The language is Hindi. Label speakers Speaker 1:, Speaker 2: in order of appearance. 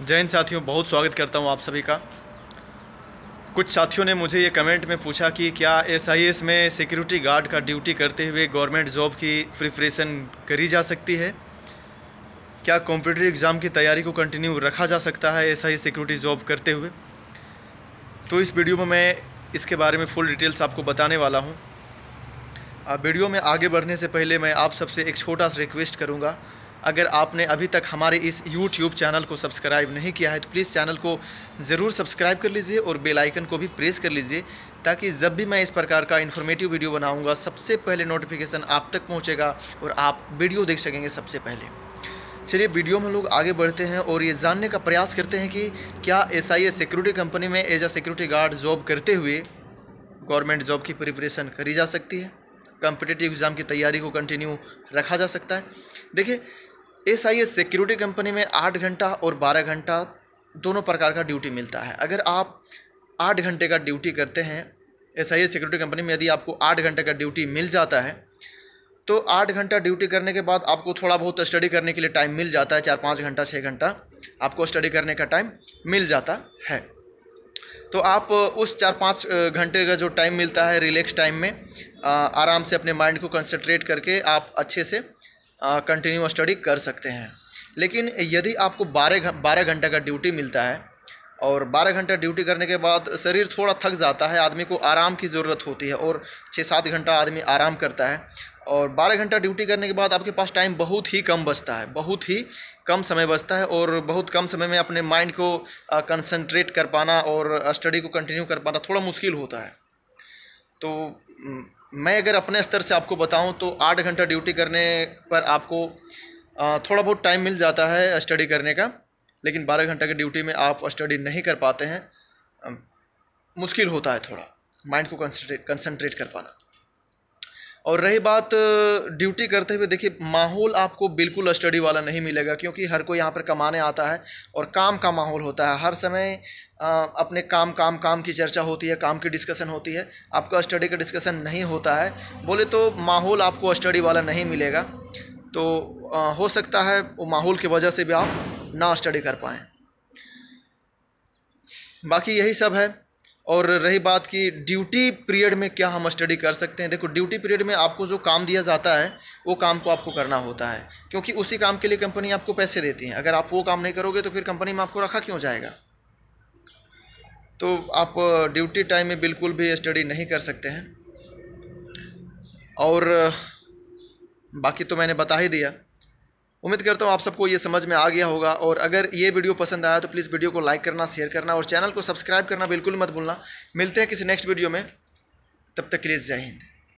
Speaker 1: जय हिंद साथियों बहुत स्वागत करता हूं आप सभी का कुछ साथियों ने मुझे ये कमेंट में पूछा कि क्या एस में सिक्योरिटी गार्ड का ड्यूटी करते हुए गवर्नमेंट जॉब की प्रिपरेशन करी जा सकती है क्या कॉम्पिटेटिव एग्ज़ाम की तैयारी को कंटिन्यू रखा जा सकता है एस सिक्योरिटी जॉब करते हुए तो इस वीडियो में मैं इसके बारे में फुल डिटेल्स आपको बताने वाला हूँ वीडियो में आगे बढ़ने से पहले मैं आप सबसे एक छोटा सा रिक्वेस्ट करूँगा अगर आपने अभी तक हमारे इस YouTube चैनल को सब्सक्राइब नहीं किया है तो प्लीज़ चैनल को ज़रूर सब्सक्राइब कर लीजिए और बेल आइकन को भी प्रेस कर लीजिए ताकि जब भी मैं इस प्रकार का इन्फॉर्मेटिव वीडियो बनाऊंगा सबसे पहले नोटिफिकेशन आप तक पहुंचेगा और आप वीडियो देख सकेंगे सबसे पहले चलिए वीडियो में लोग आगे बढ़ते हैं और ये जानने का प्रयास करते हैं कि क्या S I S security company में as a security guard job करते हुए गवर्नमेंट जॉब की प्रिपरेशन करी जा सकती है कॉम्पिटेटिव एग्ज़ाम की तैयारी को कंटिन्यू रखा जा सकता है देखिए S I S security company में आठ घंटा और बारह घंटा दोनों प्रकार का ड्यूटी मिलता है अगर आप आठ घंटे का ड्यूटी करते हैं S I S security company में यदि आपको आठ घंटे का ड्यूटी मिल जाता है तो आठ घंटा ड्यूटी करने के बाद आपको थोड़ा बहुत स्टडी करने के लिए टाइम मिल जाता है चार पाँच घंटा छः घंटा आपको स्टडी करने का टाइम मिल जाता है तो आप उस चार पाँच घंटे का जो टाइम मिलता है रिलैक्स टाइम में आराम से अपने माइंड को कंसनट्रेट करके आप अच्छे से कंटिन्यू स्टडी कर सकते हैं लेकिन यदि आपको बारह बारह घंटे का ड्यूटी मिलता है और बारह घंटा ड्यूटी करने के बाद शरीर थोड़ा थक जाता है आदमी को आराम की ज़रूरत होती है और छः सात घंटा आदमी आराम करता है और बारह घंटा ड्यूटी करने के बाद आपके पास टाइम बहुत ही कम बचता है बहुत ही कम समय बचता है और बहुत कम समय में अपने माइंड को कंसनट्रेट कर पाना और स्टडी को कंटिन्यू कर पाना थोड़ा मुश्किल होता है तो मैं अगर अपने स्तर से आपको बताऊं तो आठ घंटा ड्यूटी करने पर आपको थोड़ा बहुत टाइम मिल जाता है स्टडी करने का लेकिन बारह घंटा की ड्यूटी में आप स्टडी नहीं कर पाते हैं मुश्किल होता है थोड़ा माइंड को कंसनट्रेट कंसनट्रेट कर पाना और रही बात ड्यूटी करते हुए देखिए माहौल आपको बिल्कुल स्टडी वाला नहीं मिलेगा क्योंकि हर कोई यहाँ पर कमाने आता है और काम का माहौल होता है हर समय अपने काम काम काम की चर्चा होती है काम की डिस्कशन होती है आपका स्टडी का डिस्कशन नहीं होता है बोले तो माहौल आपको स्टडी वाला नहीं मिलेगा तो हो सकता है वो माहौल की वजह से भी आप ना स्टडी कर पाएँ बाकी यही सब है और रही बात की ड्यूटी पीरियड में क्या हम स्टडी कर सकते हैं देखो ड्यूटी पीरियड में आपको जो काम दिया जाता है वो काम को तो आपको करना होता है क्योंकि उसी काम के लिए कंपनी आपको पैसे देती है अगर आप वो काम नहीं करोगे तो फिर कंपनी में आपको रखा क्यों जाएगा तो आप ड्यूटी टाइम में बिल्कुल भी स्टडी नहीं कर सकते हैं और बाकी तो मैंने बता ही दिया उम्मीद करता हूँ आप सबको ये समझ में आ गया होगा और अगर ये वीडियो पसंद आया तो प्लीज़ वीडियो को लाइक करना शेयर करना और चैनल को सब्सक्राइब करना बिल्कुल मत भूलना मिलते हैं किसी नेक्स्ट वीडियो में तब तक के लिए जय हिंद